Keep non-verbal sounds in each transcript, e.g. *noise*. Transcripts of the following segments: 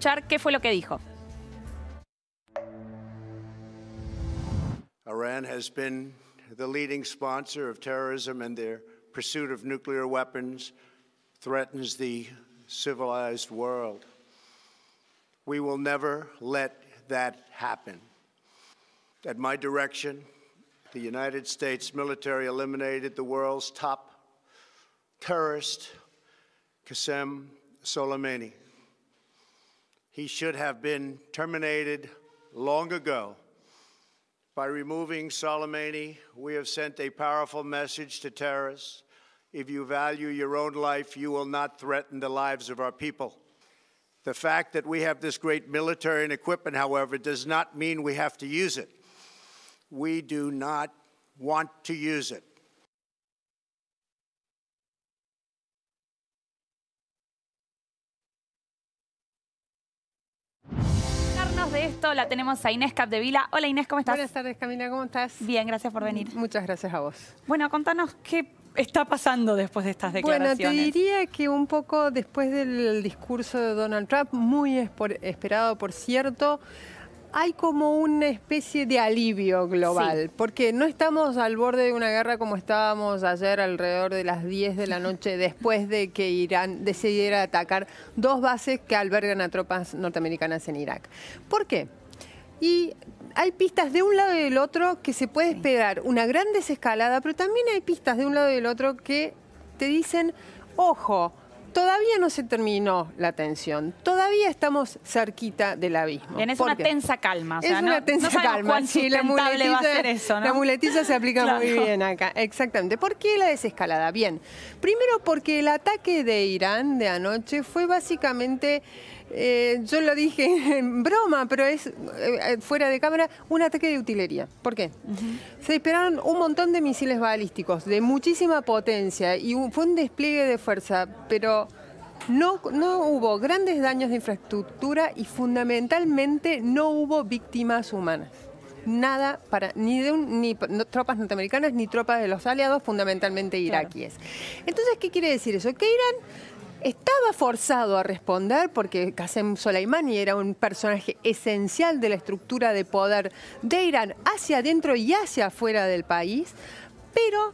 escuchar qué fue lo que dijo. Iran has been the leading sponsor of terrorism and their pursuit of nuclear weapons threatens the civilized world. We will never let that happen. At my direction, the United States military eliminated the world's top terrorist, Qasem Soleimani. He should have been terminated long ago. By removing Soleimani, we have sent a powerful message to terrorists. If you value your own life, you will not threaten the lives of our people. The fact that we have this great military and equipment, however, does not mean we have to use it. We do not want to use it. de esto la tenemos a Inés Capdevila. Hola Inés, ¿cómo estás? Buenas tardes Camila, ¿cómo estás? Bien, gracias por venir. Muchas gracias a vos. Bueno, contanos qué está pasando después de estas declaraciones. Bueno, te diría que un poco después del discurso de Donald Trump, muy esperado por cierto, hay como una especie de alivio global, porque no estamos al borde de una guerra como estábamos ayer alrededor de las 10 de la *laughs* noche después de que Irán decidiera atacar dos bases que albergan a tropas norteamericanas en Irak. ¿Por qué? Y hay pistas de un lado y del otro que se puede esperar una gran desescalada, pero también hay pistas de un lado y del otro que te dicen, ojo, todavía no se terminó la tensión, todavía estamos cerquita del abismo. Es una tensa calma. es una tensa calma. sí, la muletilla, la muletilla se aplica muy bien acá. Exactamente. ¿Por qué la desescalada? Bien, primero porque el ataque de Irán de anoche fue básicamente eh, yo lo dije *laughs* en broma, pero es eh, eh, fuera de cámara, un ataque de utilería. ¿Por qué? Se dispararon un montón de misiles balísticos de muchísima potencia y fue un despliegue de fuerza, pero no, no hubo grandes daños de infraestructura y fundamentalmente no hubo víctimas humanas nada para ni de ni tropas norteamericanas ni tropas de los aliados, fundamentalmente iraquíes. Entonces, ¿qué quiere decir eso? Que Irán estaba forzado a responder porque Qasem Soleimani era un personaje esencial de la estructura de poder de Irán hacia adentro y hacia afuera del país, pero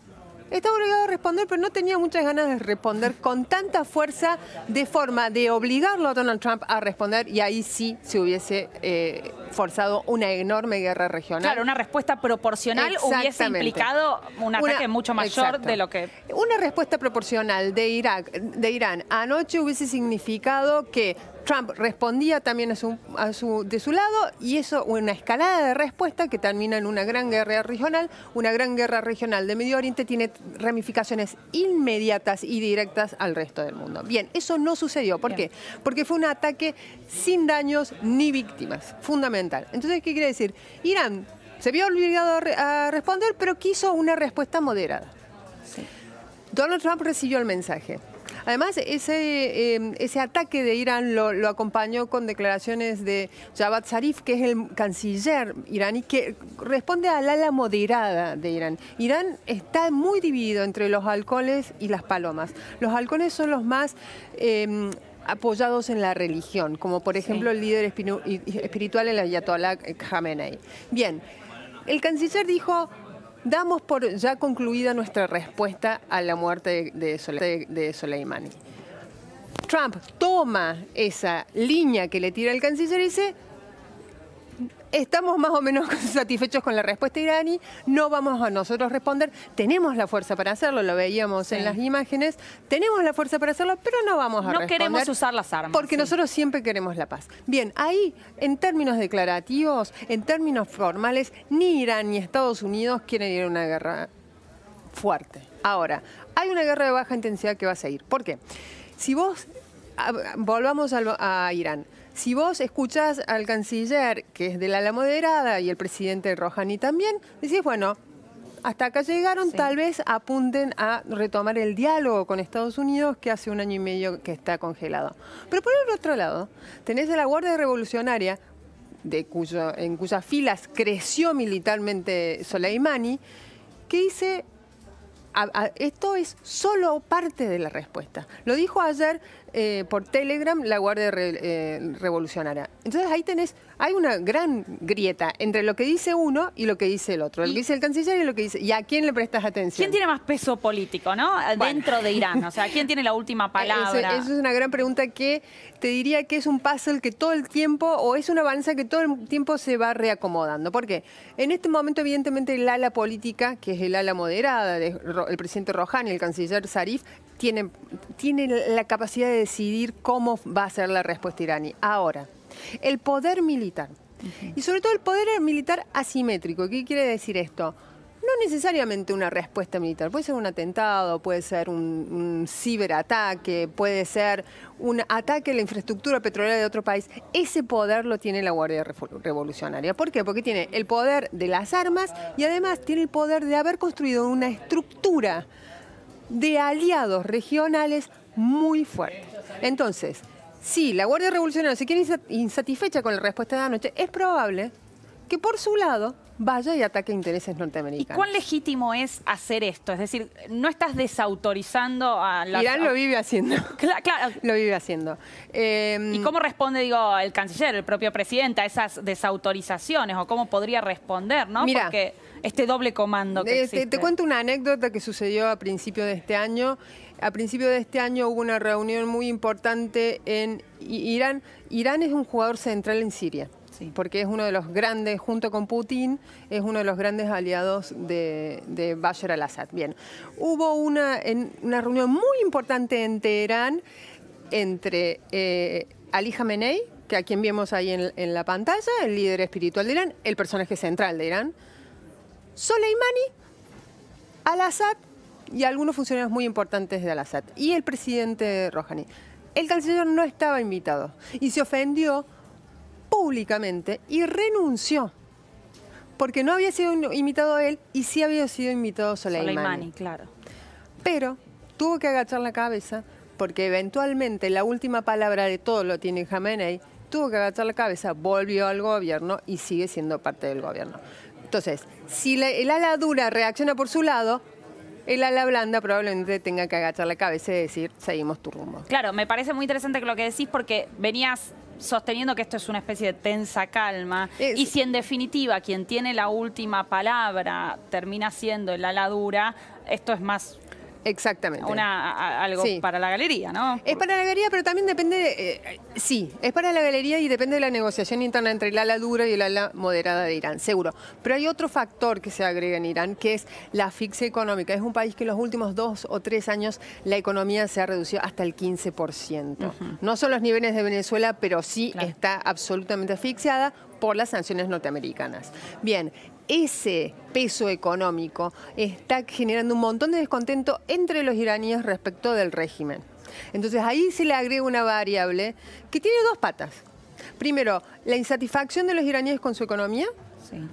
estaba obligado a responder, pero no tenía muchas ganas de responder con tanta fuerza de forma de obligarlo a Donald Trump a responder y ahí sí se hubiese... Eh, forzado una enorme guerra regional. Claro, una respuesta proporcional hubiese implicado un ataque mucho mayor de lo que... Una respuesta proporcional de, Irak, de Irán anoche hubiese significado que Trump respondía también de su lado y eso, una escalada de respuesta que termina en una gran guerra regional. Una gran guerra regional de Medio Oriente tiene ramificaciones inmediatas y directas al resto del mundo. Bien, eso no sucedió. ¿Por qué? Porque fue un ataque sin daños ni víctimas, fundamental. Entonces, ¿qué quiere decir? Irán se vio obligado a, responder, pero quiso una respuesta moderada. Donald Trump recibió el mensaje. Además, ese, em, ese ataque de Irán lo, acompañó con declaraciones de Javad Zarif, que es el canciller iraní, que responde al ala moderada de Irán. Irán está muy dividido entre los alcoholes y las palomas. Los halcones son los más... Em, apoyados en la religión, como por ejemplo el líder espiritual, la Ayatollah Khamenei. Bien, el canciller dijo, damos por ya concluida nuestra respuesta a la muerte de, De Soleimani. Trump toma esa línea que le tira el canciller y dice, estamos más o menos *laughs* satisfechos con la respuesta iraní, no vamos a nosotros responder, tenemos la fuerza para hacerlo, lo veíamos en las imágenes, tenemos la fuerza para hacerlo, pero no vamos a no responder. No queremos usar las armas. Porque nosotros siempre queremos la paz. Bien, ahí, en términos declarativos, en términos formales, ni Irán ni Estados Unidos quieren ir a una guerra fuerte. Ahora, hay una guerra de baja intensidad que va a seguir. ¿Por qué? Si vos, volvamos a, a Irán, si vos escuchás al canciller, que es de la, la moderada, y el presidente Rohani también, decís, bueno, hasta acá llegaron, tal vez apunten a retomar el diálogo con Estados Unidos que hace un año y medio que está congelado. Pero por el otro lado, tenés a la Guardia Revolucionaria, en cuyas filas creció militarmente Soleimani, que dice, esto es solo parte de la respuesta. Lo dijo ayer eh, por Telegram la Guardia eh, Revolucionaria. Entonces ahí tenés, hay una gran grieta entre lo que dice uno y lo que dice el otro, lo que dice el canciller y lo que dice, y a quién le prestas atención. ¿Quién tiene más peso político, no? Dentro de Irán, o sea, ¿quién tiene la última *laughs* eh, palabra? Esa es una gran pregunta que te diría que es un puzzle que todo el tiempo, o es una balanza que todo el tiempo se va reacomodando. ¿Por qué? En este momento, evidentemente, el ala política, que es el ala moderada, de, el presidente Rohan y el canciller Zarif, tiene la capacidad de decidir cómo va a ser la respuesta iraní. Ahora, el poder militar. Y sobre todo el poder militar asimétrico. ¿Qué quiere decir esto? No necesariamente una respuesta militar, puede ser un atentado, puede ser un, ciberataque, puede ser un ataque a la infraestructura petrolera de otro país. Ese poder lo tiene la Guardia Revolucionaria. ¿Por qué? Porque tiene el poder de las armas y además tiene el poder de haber construido una estructura de aliados regionales muy fuertes. Entonces, si la Guardia Revolucionaria se quiere insatisfecha con la respuesta de anoche, es probable que por su lado vaya y ataque intereses norteamericanos. ¿Y cuán legítimo es hacer esto? Es decir, no estás desautorizando a la... Irán lo vive haciendo. *laughs* Claro, Lo vive haciendo. Em, ¿Y cómo responde, digo, el canciller, el propio presidente a esas desautorizaciones? ¿O cómo podría responder, no? Mira Porque este doble comando que eh, existe. Te, te cuento una anécdota que sucedió a principio de este año. A principio de este año hubo una reunión muy importante en Irán. Irán es un jugador central en Siria. Porque es uno de los grandes, junto con Putin, es uno de los grandes aliados de, de Bashar al-Assad. Bien, hubo una, en, una reunión muy importante en Teherán entre eh, Ali Jamenei, que a quien vemos ahí en, la pantalla, el líder espiritual de Irán, el personaje central de Irán, Soleimani, Al-Assad y algunos funcionarios muy importantes de Al-Assad y el presidente Rouhani. El canciller no estaba invitado y se ofendió públicamente y renunció. Porque no había sido invitado él y sí había sido invitado Soleimani. Soleimani, claro. Pero tuvo que agachar la cabeza porque eventualmente la última palabra de todo lo tiene Jamenei. Tuvo que agachar la cabeza, volvió al gobierno y sigue siendo parte del gobierno. Entonces, si el ala dura reacciona por su lado, el ala blanda probablemente tenga que agachar la cabeza y decir, seguimos tu rumbo. Claro, me parece muy interesante lo que decís porque venías sosteniendo que esto es una especie de tensa calma. Y si en definitiva quien tiene la última palabra termina siendo el la dura, esto es más Exactamente. Una, algo para la galería, ¿no? Es para la galería, pero también depende, eh, sí, es para la galería y depende de la negociación interna entre el ala dura y el ala moderada de Irán, seguro. Pero hay otro factor que se agrega en Irán, que es la asfixia económica. Es un país que en los últimos dos o tres años la economía se ha reducido hasta el 15%. No son los niveles de Venezuela, pero sí está absolutamente asfixiada por las sanciones norteamericanas. Bien, ese peso económico está generando un montón de descontento entre los iraníes respecto del régimen. Entonces ahí se le agrega una variable que tiene dos patas. Primero, la insatisfacción de los iraníes con su economía,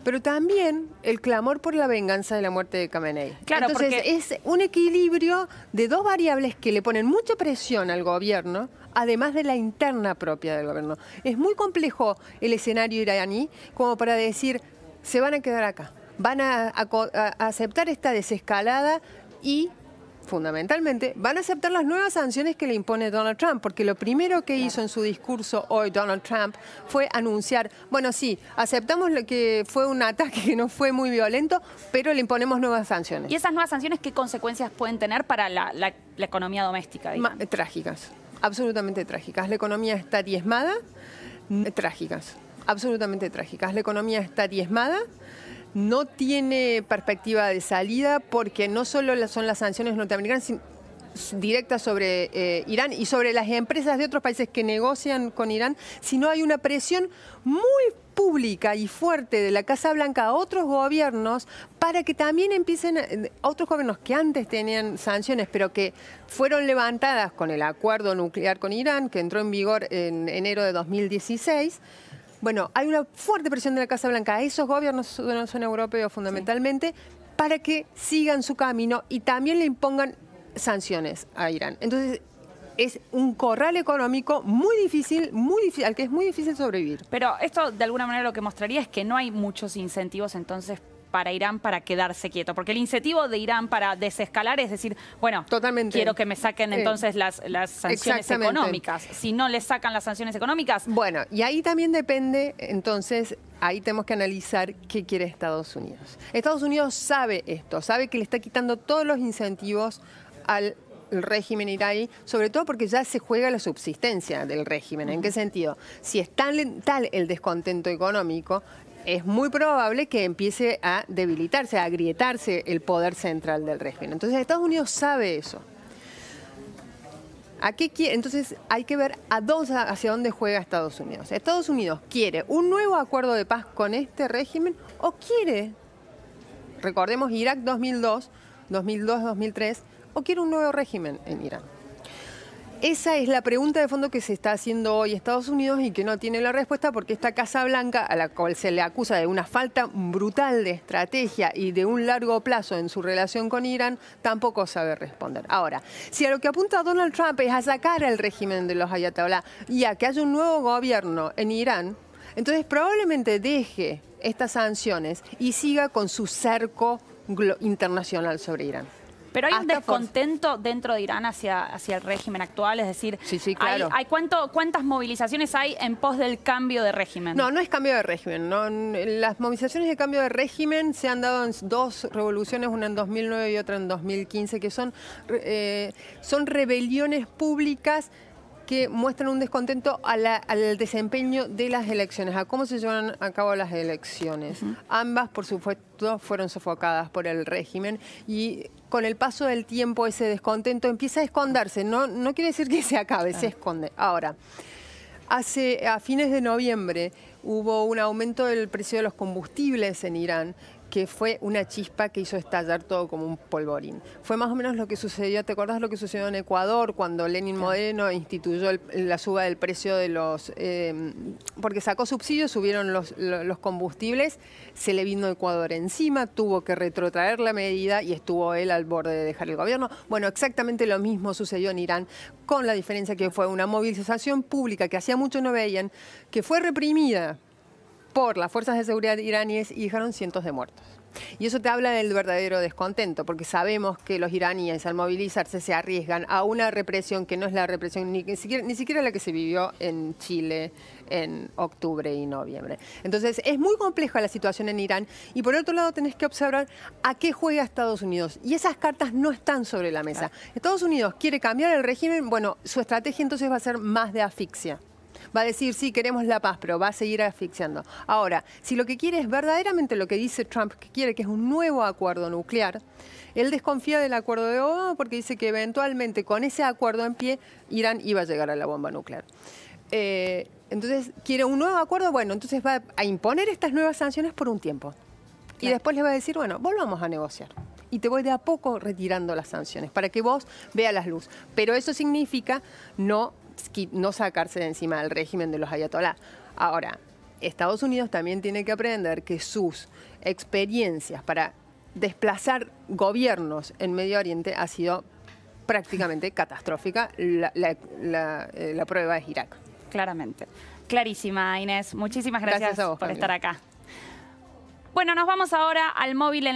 Pero también el clamor por la venganza de la muerte de Khamenei. Entonces es un equilibrio de dos variables que le ponen mucha presión al gobierno además de la interna propia del gobierno. Es muy complejo el escenario iraní como para decir, se van a quedar acá, van a, aceptar esta desescalada y fundamentalmente, van a aceptar las nuevas sanciones que le impone Donald Trump, porque lo primero que hizo en su discurso hoy Donald Trump fue anunciar, bueno, sí, aceptamos lo que fue un ataque que no fue muy violento, pero le imponemos nuevas sanciones. ¿Y esas nuevas sanciones qué consecuencias pueden tener para la, economía doméstica? Trágicas absolutamente trágicas. La economía está diezmada, mm. trágicas, absolutamente trágicas. La economía está diezmada, no tiene perspectiva de salida porque no solo son las sanciones norteamericanas, directa sobre eh, Irán y sobre las empresas de otros países que negocian con Irán, sino hay una presión muy pública y fuerte de la Casa Blanca a otros gobiernos para que también empiecen a eh, otros gobiernos que antes tenían sanciones, pero que fueron levantadas con el acuerdo nuclear con Irán, que entró en vigor en enero de 2016. Bueno, hay una fuerte presión de la Casa Blanca a esos gobiernos la son europeos fundamentalmente para que sigan su camino y también le impongan sanciones a Irán. Entonces, es un corral económico muy difícil, muy difícil, al que es muy difícil sobrevivir. Pero esto de alguna manera lo que mostraría es que no hay muchos incentivos entonces para Irán para quedarse quieto, porque el incentivo de Irán para desescalar es decir, bueno, quiero que me saquen entonces las, las, sanciones económicas. Si no le sacan las sanciones económicas... Bueno, y ahí también depende, entonces, ahí tenemos que analizar qué quiere Estados Unidos. Estados Unidos sabe esto, sabe que le está quitando todos los incentivos al régimen iraní, sobre todo porque ya se juega la subsistencia del régimen. ¿En qué sentido? Si es tal, el descontento económico, es muy probable que empiece a debilitarse, a agrietarse el poder central del régimen. Entonces Estados Unidos sabe eso. ¿A Entonces hay que ver hacia dónde juega Estados Unidos. Estados Unidos quiere un nuevo acuerdo de paz con este régimen o quiere, recordemos Irak 2002, 2002-2003, o quiere un nuevo régimen en Irán? Esa es la pregunta de fondo que se está haciendo hoy Estados Unidos y que no tiene la respuesta porque esta Casa Blanca, a la cual se le acusa de una falta brutal de estrategia y de un largo plazo en su relación con Irán, tampoco sabe responder. Ahora, si a lo que apunta Donald Trump es a sacar al régimen de los Ayatollah y a que haya un nuevo gobierno en Irán, entonces probablemente deje estas sanciones y siga con su cerco internacional sobre Irán. Pero hay un descontento dentro de Irán hacia, hacia el régimen actual, es decir, hay, cuánto, ¿cuántas movilizaciones hay en pos del cambio de régimen? No, no es cambio de régimen. Las movilizaciones de cambio de régimen se han dado en dos revoluciones, una en 2009 y otra en 2015, que son, eh, son rebeliones públicas que muestran un descontento a al desempeño de las elecciones, a cómo se llevan a cabo las elecciones. Ambas, por supuesto, fueron sofocadas por el régimen y con el paso del tiempo ese descontento empieza a esconderse. No, quiere decir que se acabe, se esconde. Ahora, hace, a fines de noviembre hubo un aumento del precio de los combustibles en Irán que fue una chispa que hizo estallar todo como un polvorín. Fue más o menos lo que sucedió, ¿te acuerdas lo que sucedió en Ecuador cuando Lenin Moreno instituyó la suba del precio de los... Em, porque sacó subsidios, subieron los, los combustibles, se le vino Ecuador encima, tuvo que retrotraer la medida y estuvo él al borde de dejar el gobierno. Bueno, exactamente lo mismo sucedió en Irán, con la diferencia que fue una movilización pública que hacía mucho no veían, que fue reprimida por las fuerzas de seguridad iraníes y dejaron cientos de muertos. Y eso te habla del verdadero descontento, porque sabemos que los iraníes al movilizarse se arriesgan a una represión que no es la represión ni, siquiera, ni siquiera la que se vivió en Chile en octubre y noviembre. Entonces es muy compleja la situación en Irán y por otro lado tenés que observar a qué juega Estados Unidos. Y esas cartas no están sobre la mesa. Estados Unidos quiere cambiar el régimen, bueno, su estrategia entonces va a ser más de asfixia va a decir, sí, queremos la paz, pero va a seguir asfixiando. Ahora, si lo que quiere es verdaderamente lo que dice Trump, que quiere que es un nuevo acuerdo nuclear, él desconfía del acuerdo de Obama porque dice que eventualmente con ese acuerdo en pie, Irán iba a llegar a la bomba nuclear. Eh, entonces, quiere un nuevo acuerdo, bueno, entonces va a imponer estas nuevas sanciones por un tiempo. Y después le va a decir, bueno, volvamos a negociar. Y te voy de a poco retirando las sanciones para que vos veas las luz. Pero eso significa no no sacarse de encima del régimen de los ayatolás. Ahora, Estados Unidos también tiene que aprender que sus experiencias para desplazar gobiernos en Medio Oriente ha sido prácticamente *laughs* catastrófica. Eh, la, prueba es Irak. Claramente. Clarísima, Inés. Muchísimas gracias, por estar acá. Bueno, nos vamos ahora al móvil en la...